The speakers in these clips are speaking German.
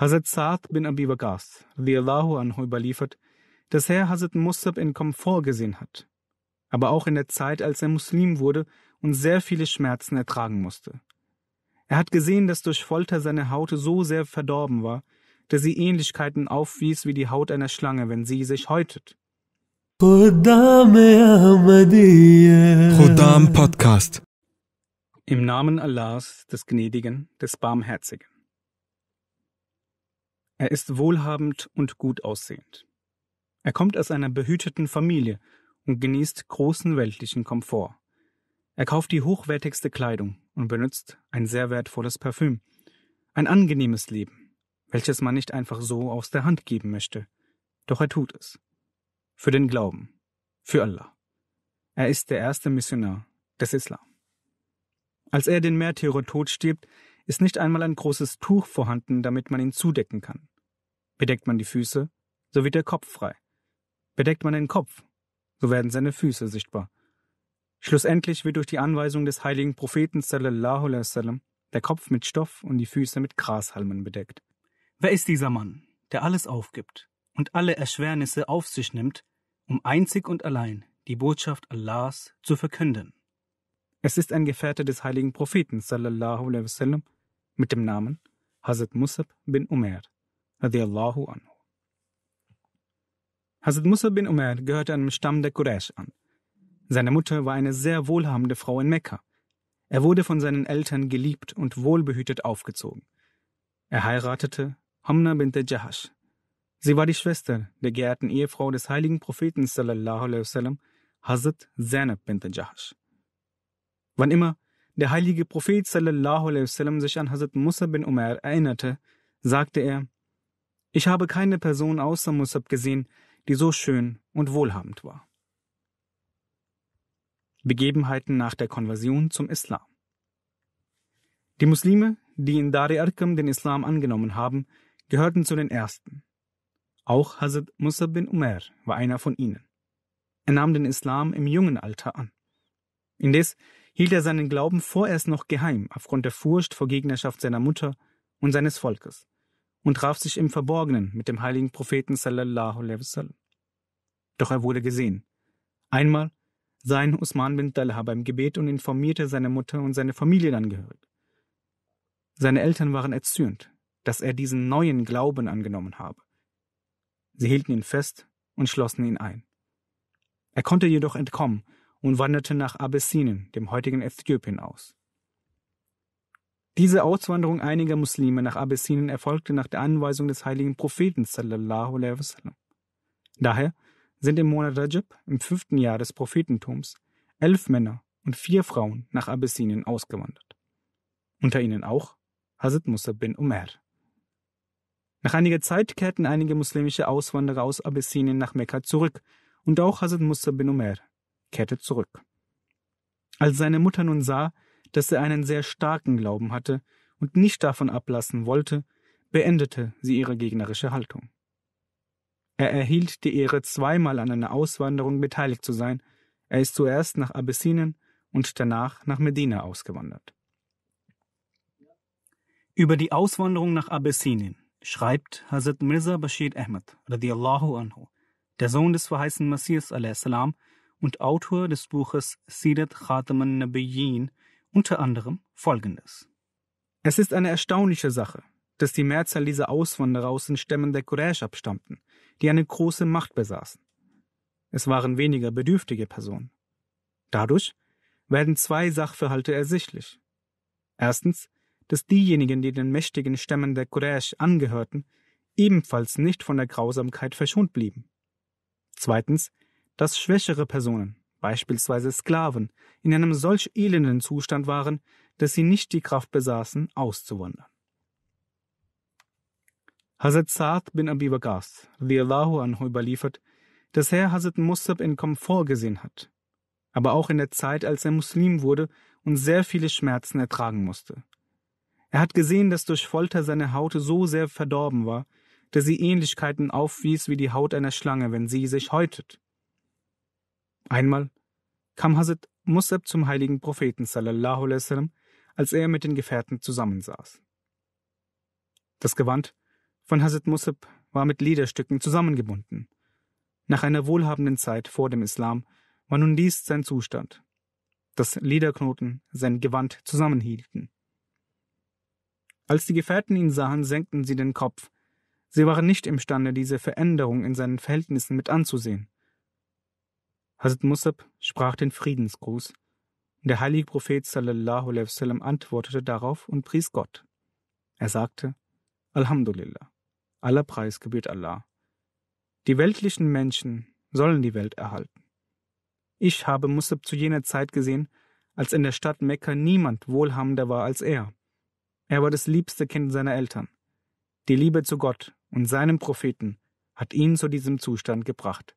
Hazrat Saad bin Abi Waqas, Allahu anhu, überliefert, dass Herr Hazrat Musab in Komfort gesehen hat, aber auch in der Zeit, als er Muslim wurde und sehr viele Schmerzen ertragen musste. Er hat gesehen, dass durch Folter seine Haut so sehr verdorben war, dass sie Ähnlichkeiten aufwies wie die Haut einer Schlange, wenn sie sich häutet. Khodam e Podcast Im Namen Allahs, des Gnädigen, des Barmherzigen. Er ist wohlhabend und gut aussehend. Er kommt aus einer behüteten Familie und genießt großen weltlichen Komfort. Er kauft die hochwertigste Kleidung und benutzt ein sehr wertvolles Parfüm. Ein angenehmes Leben, welches man nicht einfach so aus der Hand geben möchte. Doch er tut es. Für den Glauben. Für Allah. Er ist der erste Missionar des Islam. Als er den Märtyrertod stirbt, ist nicht einmal ein großes Tuch vorhanden, damit man ihn zudecken kann. Bedeckt man die Füße, so wird der Kopf frei. Bedeckt man den Kopf, so werden seine Füße sichtbar. Schlussendlich wird durch die Anweisung des heiligen Propheten sallallahu alaihi wasallam der Kopf mit Stoff und die Füße mit Grashalmen bedeckt. Wer ist dieser Mann, der alles aufgibt und alle Erschwernisse auf sich nimmt, um einzig und allein die Botschaft Allahs zu verkünden? Es ist ein Gefährte des heiligen Propheten sallallahu alaihi wasallam mit dem Namen Hazrat Musab bin Umar radiallahu anhu. Hazrat Musa bin Umar gehörte einem Stamm der Quraysh an. Seine Mutter war eine sehr wohlhabende Frau in Mekka. Er wurde von seinen Eltern geliebt und wohlbehütet aufgezogen. Er heiratete Hamna bint Jahash. Sie war die Schwester der geehrten Ehefrau des heiligen Propheten sallallahu alaihi wasallam, Hazrat Zainab bint Jahash. Wann immer der heilige Prophet sallallahu alaihi wasallam sich an Hazrat Musa bin Umar erinnerte, sagte er, ich habe keine Person außer Musab gesehen, die so schön und wohlhabend war. Begebenheiten nach der Konversion zum Islam. Die Muslime, die in Dari al-Arkam den Islam angenommen haben, gehörten zu den Ersten. Auch Hazrat Musab bin Umar war einer von ihnen. Er nahm den Islam im jungen Alter an. Indes hielt er seinen Glauben vorerst noch geheim, aufgrund der Furcht vor Gegnerschaft seiner Mutter und seines Volkes und traf sich im Verborgenen mit dem heiligen Propheten sallallahu alaihi wasallam. Doch er wurde gesehen. Einmal sah ihn Usman bin Talha beim Gebet und informierte seine Mutter und seine Familienangehörige. Seine Eltern waren erzürnt, dass er diesen neuen Glauben angenommen habe. Sie hielten ihn fest und schlossen ihn ein. Er konnte jedoch entkommen und wanderte nach Abessinien, dem heutigen Äthiopien, aus. Diese Auswanderung einiger Muslime nach Abessinien erfolgte nach der Anweisung des heiligen Propheten sallallahu alaihi wasallam. Daher sind im Monat Rajab, im fünften Jahr des Prophetentums, elf Männer und vier Frauen nach Abessinien ausgewandert. Unter ihnen auch Hazrat Musa bin Umar. Nach einiger Zeit kehrten einige muslimische Auswanderer aus Abessinien nach Mekka zurück und auch Hazrat Musa bin Umar kehrte zurück. Als seine Mutter nun sah, dass er einen sehr starken Glauben hatte und nicht davon ablassen wollte, beendete sie ihre gegnerische Haltung. Er erhielt die Ehre, zweimal an einer Auswanderung beteiligt zu sein, er ist zuerst nach Abessinien und danach nach Medina ausgewandert. Über die Auswanderung nach Abessinien schreibt Hazrat Mirza Bashir Ahmad radiallahu anhu, der Sohn des verheißenen Messias salam und Autor des Buches Sirat Khataman Nabiyin, unter anderem Folgendes. Es ist eine erstaunliche Sache, dass die Mehrzahl dieser Auswanderer aus den Stämmen der Quraysh abstammten, die eine große Macht besaßen. Es waren weniger bedürftige Personen. Dadurch werden zwei Sachverhalte ersichtlich. Erstens, dass diejenigen, die den mächtigen Stämmen der Quraysh angehörten, ebenfalls nicht von der Grausamkeit verschont blieben. Zweitens, dass schwächere Personen, beispielsweise Sklaven, in einem solch elenden Zustand waren, dass sie nicht die Kraft besaßen, auszuwandern. Hazrat Saad bin Abi Waqas, Allahu anhu, überliefert, dass Herr Hazrat Musab in Komfort gesehen hat, aber auch in der Zeit, als er Muslim wurde und sehr viele Schmerzen ertragen musste. Er hat gesehen, dass durch Folter seine Haut so sehr verdorben war, dass sie Ähnlichkeiten aufwies wie die Haut einer Schlange, wenn sie sich häutet. Einmal kam Hazrat Musab zum heiligen Propheten sallallahu alaihi wasallam, als er mit den Gefährten zusammensaß. Das Gewand von Hazrat Musab war mit Lederstücken zusammengebunden. Nach einer wohlhabenden Zeit vor dem Islam war nun dies sein Zustand, dass Lederknoten sein Gewand zusammenhielten. Als die Gefährten ihn sahen, senkten sie den Kopf. Sie waren nicht imstande, diese Veränderung in seinen Verhältnissen mit anzusehen. Hazrat Musab sprach den Friedensgruß. Der heilige Prophet sallallahu alaihi wasallam antwortete darauf und pries Gott. Er sagte, Alhamdulillah, aller Preis gebührt Allah. Die weltlichen Menschen sollen die Welt erhalten. Ich habe Musab zu jener Zeit gesehen, als in der Stadt Mekka niemand wohlhabender war als er. Er war das liebste Kind seiner Eltern. Die Liebe zu Gott und seinem Propheten hat ihn zu diesem Zustand gebracht.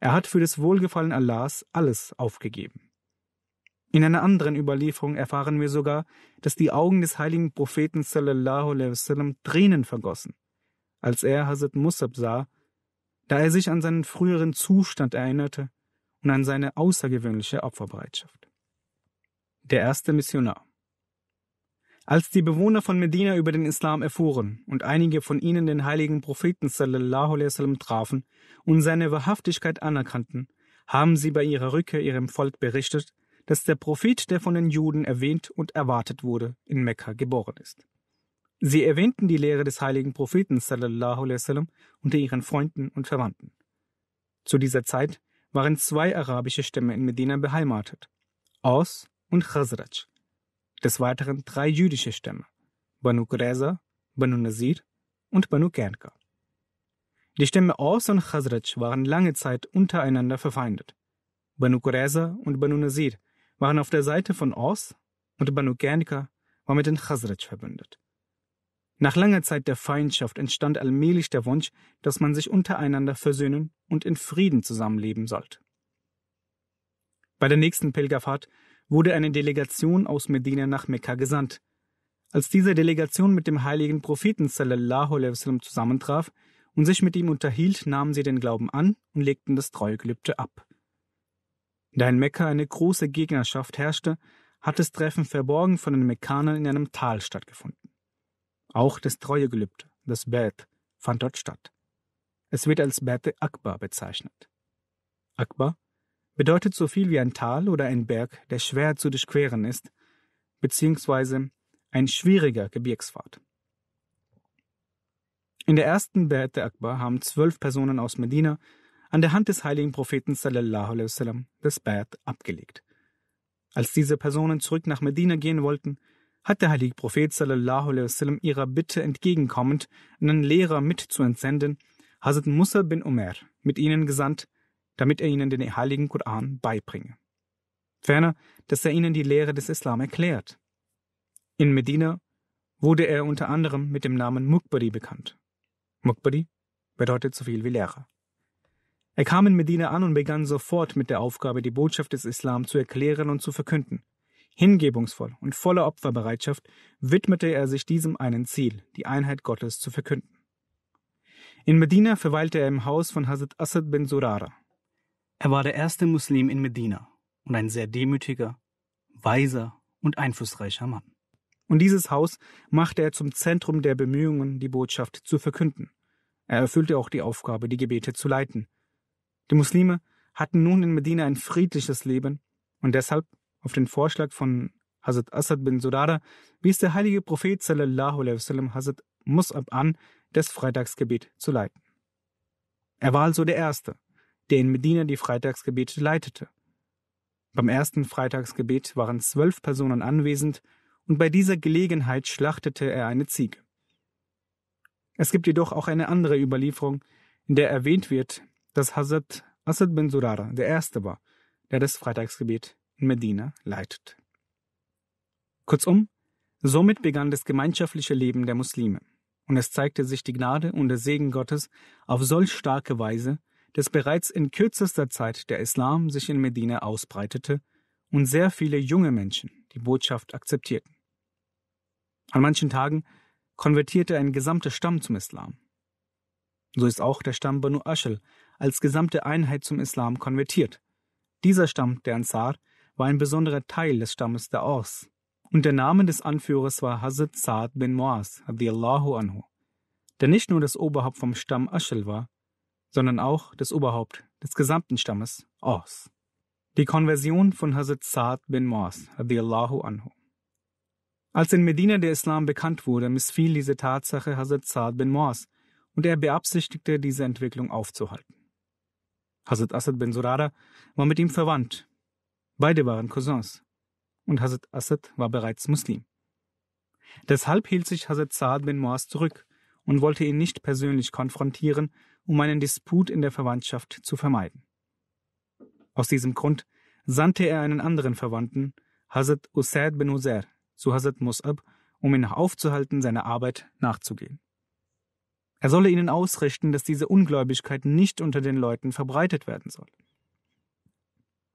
Er hat für das Wohlgefallen Allahs alles aufgegeben. In einer anderen Überlieferung erfahren wir sogar, dass die Augen des heiligen Propheten sallallahu wasallam Tränen vergossen, als er Hazrat Musab sah, da er sich an seinen früheren Zustand erinnerte und an seine außergewöhnliche Opferbereitschaft. Der erste Missionar als die Bewohner von Medina über den Islam erfuhren und einige von ihnen den heiligen Propheten sallallahu wasallam trafen und seine Wahrhaftigkeit anerkannten, haben sie bei ihrer Rückkehr ihrem Volk berichtet, dass der Prophet, der von den Juden erwähnt und erwartet wurde, in Mekka geboren ist. Sie erwähnten die Lehre des heiligen Propheten sallallahu wasallam unter ihren Freunden und Verwandten. Zu dieser Zeit waren zwei arabische Stämme in Medina beheimatet, Aus und Khazraj des Weiteren drei jüdische Stämme, Banu Qureza, Banu Nazir und Banu Kerka. Die Stämme Aus und Khazraj waren lange Zeit untereinander verfeindet. Banu Qureza und Banu Nazir waren auf der Seite von Aus und Banu Kerka war mit den Khazraj verbündet. Nach langer Zeit der Feindschaft entstand allmählich der Wunsch, dass man sich untereinander versöhnen und in Frieden zusammenleben sollte. Bei der nächsten Pilgerfahrt wurde eine Delegation aus Medina nach Mekka gesandt. Als diese Delegation mit dem heiligen Propheten sallallahu alaihi wasallam zusammentraf und sich mit ihm unterhielt, nahmen sie den Glauben an und legten das Treugelübde ab. Da in Mekka eine große Gegnerschaft herrschte, hat das Treffen verborgen von den Mekkanern in einem Tal stattgefunden. Auch das Treuegelübde, das Beth, fand dort statt. Es wird als Bete Akbar bezeichnet. Akbar bedeutet so viel wie ein Tal oder ein Berg, der schwer zu durchqueren ist, beziehungsweise ein schwieriger Gebirgsfahrt. In der ersten Ba'at Akbar haben zwölf Personen aus Medina an der Hand des heiligen Propheten sallallahu alaihi wasallam das Ba'at abgelegt. Als diese Personen zurück nach Medina gehen wollten, hat der heilige Prophet sallallahu alaihi wasallam ihrer Bitte entgegenkommend einen Lehrer mitzuentsenden, Hazrat Musa bin Umar, mit ihnen gesandt, damit er ihnen den heiligen Koran beibringe. Ferner, dass er ihnen die Lehre des Islam erklärt. In Medina wurde er unter anderem mit dem Namen Mukbadi bekannt. Mukbadi bedeutet so viel wie Lehrer. Er kam in Medina an und begann sofort mit der Aufgabe, die Botschaft des Islam zu erklären und zu verkünden. Hingebungsvoll und voller Opferbereitschaft widmete er sich diesem einen Ziel, die Einheit Gottes zu verkünden. In Medina verweilte er im Haus von Hazrat Asad bin Surara, er war der erste Muslim in Medina und ein sehr demütiger, weiser und einflussreicher Mann. Und dieses Haus machte er zum Zentrum der Bemühungen, die Botschaft zu verkünden. Er erfüllte auch die Aufgabe, die Gebete zu leiten. Die Muslime hatten nun in Medina ein friedliches Leben und deshalb, auf den Vorschlag von Hazrat Asad bin Sudara, wies der heilige Prophet sallallahu alaihi wasallam Hazrat Mus'ab an, das Freitagsgebet zu leiten. Er war also der Erste, der in Medina die Freitagsgebete leitete. Beim ersten Freitagsgebet waren zwölf Personen anwesend und bei dieser Gelegenheit schlachtete er eine Ziege. Es gibt jedoch auch eine andere Überlieferung, in der erwähnt wird, dass Hazrat Asad bin Zurara der Erste war, der das Freitagsgebet in Medina leitet. Kurzum, somit begann das gemeinschaftliche Leben der Muslime, und es zeigte sich die Gnade und der Segen Gottes auf solch starke Weise, dass bereits in kürzester Zeit der Islam sich in Medina ausbreitete und sehr viele junge Menschen die Botschaft akzeptierten. An manchen Tagen konvertierte ein gesamter Stamm zum Islam. So ist auch der Stamm Banu Aschel als gesamte Einheit zum Islam konvertiert. Dieser Stamm der Ansar war ein besonderer Teil des Stammes der Aus. Und der Name des Anführers war Hazrat Saad bin Moaz, anhu, der nicht nur das Oberhaupt vom Stamm Aschel war, sondern auch das Oberhaupt des gesamten Stammes Os. Die Konversion von Hazrat Saad bin Mu'az, radiallahu anhu. Als in Medina der Islam bekannt wurde, missfiel diese Tatsache Hazrat Saad bin Mu'az und er beabsichtigte, diese Entwicklung aufzuhalten. Hazrat Asad bin Surada war mit ihm verwandt. Beide waren Cousins. Und Hazrat Asad war bereits Muslim. Deshalb hielt sich Hazrat Saad bin Moas zurück und wollte ihn nicht persönlich konfrontieren, um einen Disput in der Verwandtschaft zu vermeiden. Aus diesem Grund sandte er einen anderen Verwandten, Hazrat Usaid bin Husair, zu Hazrat Mus'ab, um ihn aufzuhalten, seiner Arbeit nachzugehen. Er solle ihnen ausrichten, dass diese Ungläubigkeit nicht unter den Leuten verbreitet werden soll.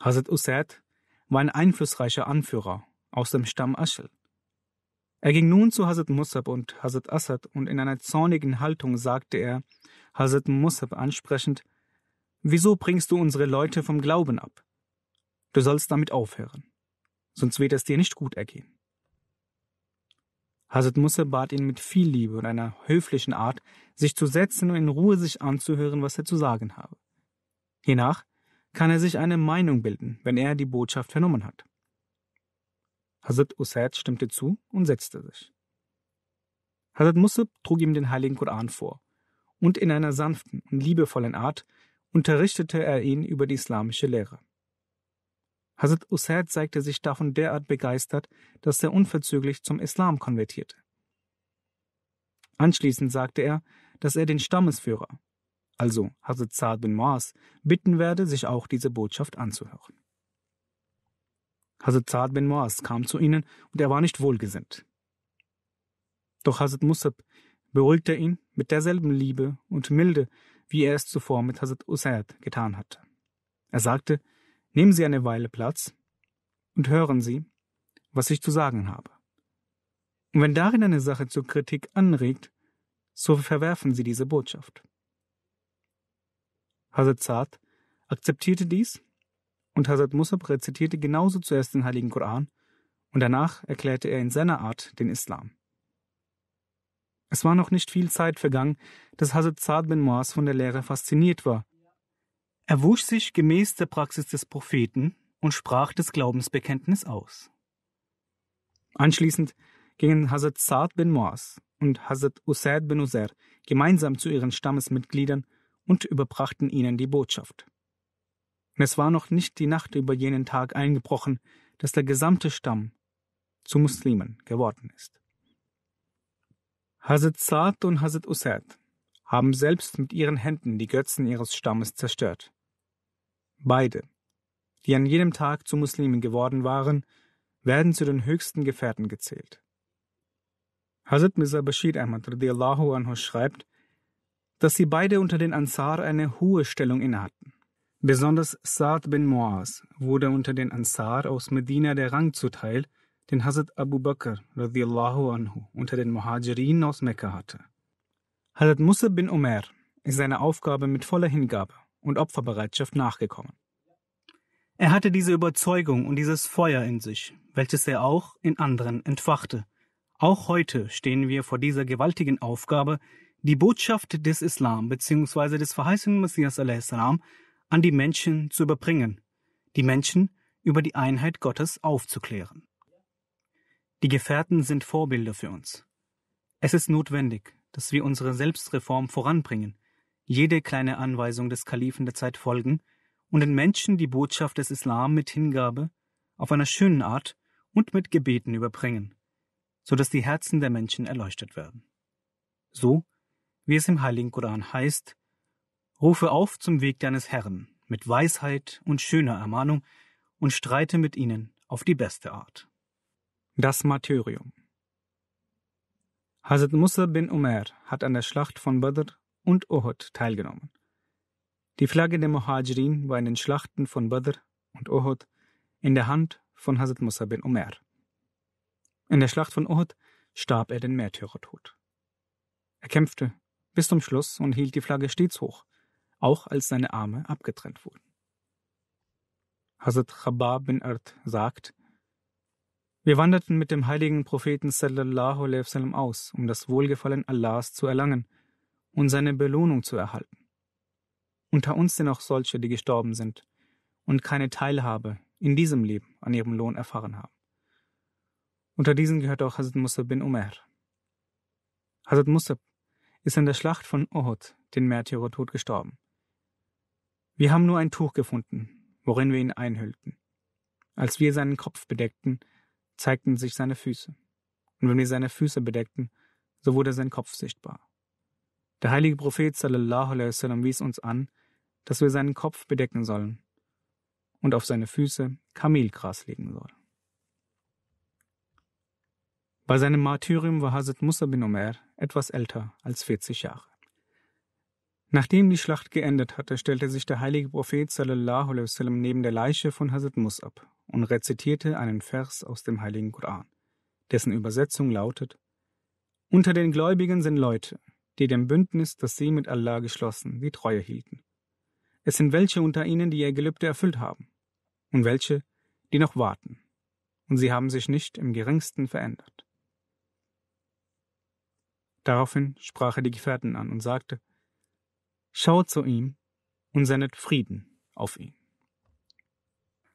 Hazrat Usaid war ein einflussreicher Anführer aus dem Stamm Aschel. Er ging nun zu Hazrat Musab und Hazrat Assad und in einer zornigen Haltung sagte er, Hazrat Musab ansprechend, Wieso bringst du unsere Leute vom Glauben ab? Du sollst damit aufhören, sonst wird es dir nicht gut ergehen. Hazrat Musab bat ihn mit viel Liebe und einer höflichen Art, sich zu setzen und in Ruhe sich anzuhören, was er zu sagen habe. Hiernach kann er sich eine Meinung bilden, wenn er die Botschaft vernommen hat. Hazrat Usaid stimmte zu und setzte sich. Hazrat Musab trug ihm den heiligen Koran vor, und in einer sanften und liebevollen Art unterrichtete er ihn über die islamische Lehre. Hazrat Usaid zeigte sich davon derart begeistert, dass er unverzüglich zum Islam konvertierte. Anschließend sagte er, dass er den Stammesführer, also Hazrat Saad bin Maas, bitten werde, sich auch diese Botschaft anzuhören. Hazrat Saad bin Muaz kam zu ihnen und er war nicht wohlgesinnt. Doch Hazrat Musab beruhigte ihn mit derselben Liebe und Milde, wie er es zuvor mit Hazrat Usaid getan hatte. Er sagte, nehmen Sie eine Weile Platz und hören Sie, was ich zu sagen habe. Und wenn darin eine Sache zur Kritik anregt, so verwerfen Sie diese Botschaft. Hazrat Saad akzeptierte dies und Hazrat Musab rezitierte genauso zuerst den Heiligen Koran und danach erklärte er in seiner Art den Islam. Es war noch nicht viel Zeit vergangen, dass Hazrat Saad bin Muaz von der Lehre fasziniert war. Er wusch sich gemäß der Praxis des Propheten und sprach das Glaubensbekenntnis aus. Anschließend gingen Hazrat Saad bin Muaz und Hazrat Usaid bin Usair gemeinsam zu ihren Stammesmitgliedern und überbrachten ihnen die Botschaft es war noch nicht die Nacht über jenen Tag eingebrochen, dass der gesamte Stamm zu Muslimen geworden ist. Hazrat Saad und Hazrat Usad haben selbst mit ihren Händen die Götzen ihres Stammes zerstört. Beide, die an jedem Tag zu Muslimen geworden waren, werden zu den höchsten Gefährten gezählt. Hazrat Mirza Bashir Ahmad radiallahu anhu schreibt, dass sie beide unter den Ansar eine hohe Stellung innehatten. Besonders Saad bin Muaz wurde unter den Ansar aus Medina der Rang zuteil, den Hazrat Abu Bakr radiallahu anhu unter den Muhajirin aus Mekka hatte. Hazrat Musa bin Umar ist seiner Aufgabe mit voller Hingabe und Opferbereitschaft nachgekommen. Er hatte diese Überzeugung und dieses Feuer in sich, welches er auch in anderen entfachte. Auch heute stehen wir vor dieser gewaltigen Aufgabe, die Botschaft des Islam bzw. des verheißenen Messias a.s an die Menschen zu überbringen, die Menschen über die Einheit Gottes aufzuklären. Die Gefährten sind Vorbilder für uns. Es ist notwendig, dass wir unsere Selbstreform voranbringen, jede kleine Anweisung des Kalifen der Zeit folgen und den Menschen die Botschaft des Islam mit Hingabe, auf einer schönen Art und mit Gebeten überbringen, so dass die Herzen der Menschen erleuchtet werden. So, wie es im Heiligen Koran heißt, Rufe auf zum Weg deines Herrn mit Weisheit und schöner Ermahnung und streite mit ihnen auf die beste Art. Das Martyrium Hazrat Musa bin Umar hat an der Schlacht von Badr und Uhud teilgenommen. Die Flagge der Muhajirin war in den Schlachten von Badr und Uhud in der Hand von Hazrat Musa bin Umar. In der Schlacht von Uhud starb er den Märtyrertod. Er kämpfte bis zum Schluss und hielt die Flagge stets hoch, auch als seine Arme abgetrennt wurden. Hazrat Chabba bin Ard sagt, wir wanderten mit dem heiligen Propheten sallallahu alaihi wasallam aus, um das Wohlgefallen Allahs zu erlangen und seine Belohnung zu erhalten. Unter uns sind auch solche, die gestorben sind und keine Teilhabe in diesem Leben an ihrem Lohn erfahren haben. Unter diesen gehört auch Hazrat Musab bin Umar. Hazrat Musab ist in der Schlacht von Uhud, den Märtyrer, tot gestorben. Wir haben nur ein Tuch gefunden, worin wir ihn einhüllten. Als wir seinen Kopf bedeckten, zeigten sich seine Füße. Und wenn wir seine Füße bedeckten, so wurde sein Kopf sichtbar. Der heilige Prophet sallallahu alaihi wasallam wies uns an, dass wir seinen Kopf bedecken sollen und auf seine Füße Kamelgras legen sollen. Bei seinem Martyrium war Hazrat Musa bin Omer etwas älter als 40 Jahre. Nachdem die Schlacht geendet hatte, stellte sich der heilige Prophet sallallahu alaihi wasallam neben der Leiche von Hazrat Mus'ab und rezitierte einen Vers aus dem heiligen Koran, dessen Übersetzung lautet: Unter den Gläubigen sind Leute, die dem Bündnis, das sie mit Allah geschlossen, die Treue hielten. Es sind welche unter ihnen, die ihr Gelübde erfüllt haben, und welche, die noch warten, und sie haben sich nicht im geringsten verändert. Daraufhin sprach er die Gefährten an und sagte, schaut zu ihm und sendet Frieden auf ihn.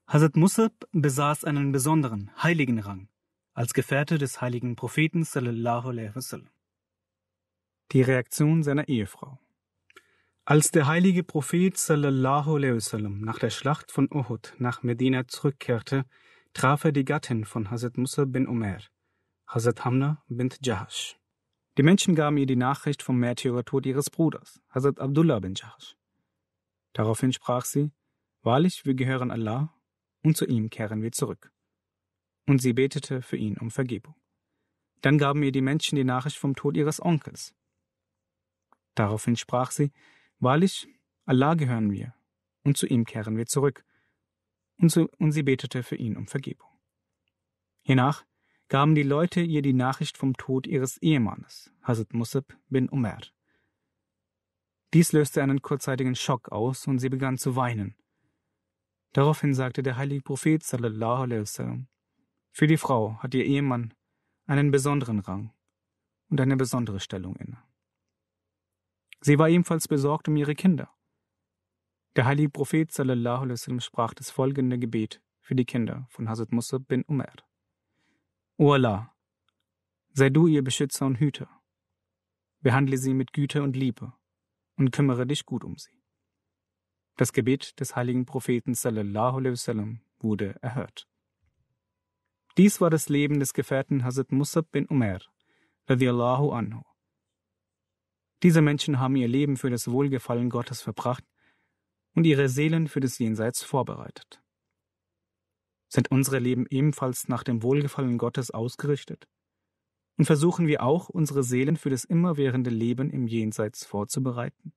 Hazrat Musab besaß einen besonderen, heiligen Rang als Gefährte des heiligen Propheten sallallahu alaihi Die Reaktion seiner Ehefrau. Als der heilige Prophet sallallahu alaihi nach der Schlacht von Uhud nach Medina zurückkehrte, traf er die Gattin von Hazrat Musab bin Umar, Hazrat Hamna bint Jahash. Die Menschen gaben ihr die Nachricht vom Märtyrertod ihres Bruders, Hazrat Abdullah bin Jahsh. Daraufhin sprach sie, Wahrlich, wir gehören Allah und zu ihm kehren wir zurück. Und sie betete für ihn um Vergebung. Dann gaben ihr die Menschen die Nachricht vom Tod ihres Onkels. Daraufhin sprach sie, Wahrlich, Allah gehören wir und zu ihm kehren wir zurück. Und, so, und sie betete für ihn um Vergebung. Hiernach gaben die Leute ihr die Nachricht vom Tod ihres Ehemannes, Hazrat Musab bin Umar. Dies löste einen kurzzeitigen Schock aus und sie begann zu weinen. Daraufhin sagte der heilige Prophet sallallahu alaihi wasallam, für die Frau hat ihr Ehemann einen besonderen Rang und eine besondere Stellung inne. Sie war ebenfalls besorgt um ihre Kinder. Der heilige Prophet sallallahu alaihi wasallam sprach das folgende Gebet für die Kinder von Hazrat Musab bin Umar. Urla, sei du ihr Beschützer und Hüter. Behandle sie mit Güte und Liebe und kümmere dich gut um sie. Das Gebet des heiligen Propheten sallallahu alaihi wasallam wurde erhört. Dies war das Leben des Gefährten Hazrat Musab bin Umar, radiallahu anhu. Diese Menschen haben ihr Leben für das Wohlgefallen Gottes verbracht und ihre Seelen für das Jenseits vorbereitet. Sind unsere Leben ebenfalls nach dem Wohlgefallen Gottes ausgerichtet? Und versuchen wir auch, unsere Seelen für das immerwährende Leben im Jenseits vorzubereiten?